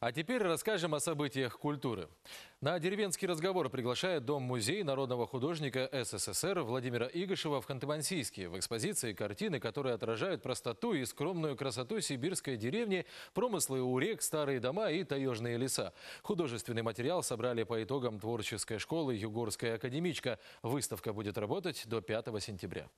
А теперь расскажем о событиях культуры. На деревенский разговор приглашает Дом-музей народного художника СССР Владимира Игошева в ханты В экспозиции картины, которые отражают простоту и скромную красоту сибирской деревни, промыслы у рек, старые дома и таежные леса. Художественный материал собрали по итогам творческой школы «Югорская академичка». Выставка будет работать до 5 сентября.